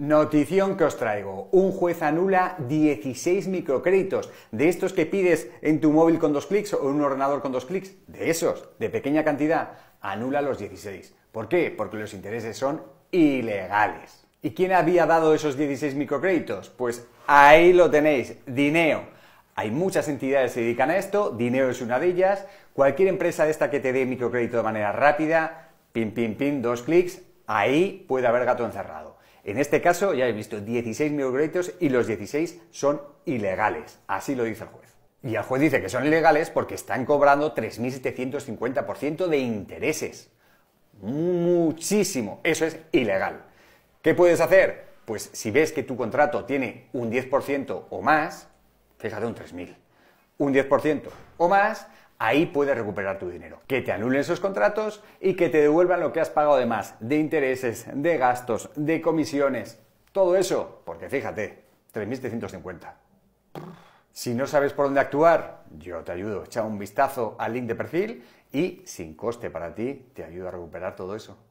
Notición que os traigo. Un juez anula 16 microcréditos. De estos que pides en tu móvil con dos clics o en un ordenador con dos clics. De esos, de pequeña cantidad, anula los 16. ¿Por qué? Porque los intereses son ilegales. ¿Y quién había dado esos 16 microcréditos? Pues ahí lo tenéis, Dineo. Hay muchas entidades que se dedican a esto, Dineo es una de ellas. Cualquier empresa de esta que te dé microcrédito de manera rápida, pim, pim, pim, dos clics, ahí puede haber gato encerrado. En este caso, ya he visto 16.000 créditos y los 16 son ilegales. Así lo dice el juez. Y el juez dice que son ilegales porque están cobrando 3.750% de intereses. Muchísimo. Eso es ilegal. ¿Qué puedes hacer? Pues si ves que tu contrato tiene un 10% o más, fíjate un 3.000, un 10% o más, Ahí puedes recuperar tu dinero. Que te anulen esos contratos y que te devuelvan lo que has pagado de más, de intereses, de gastos, de comisiones. Todo eso, porque fíjate, 3.750. Si no sabes por dónde actuar, yo te ayudo. Echa un vistazo al link de perfil y sin coste para ti, te ayudo a recuperar todo eso.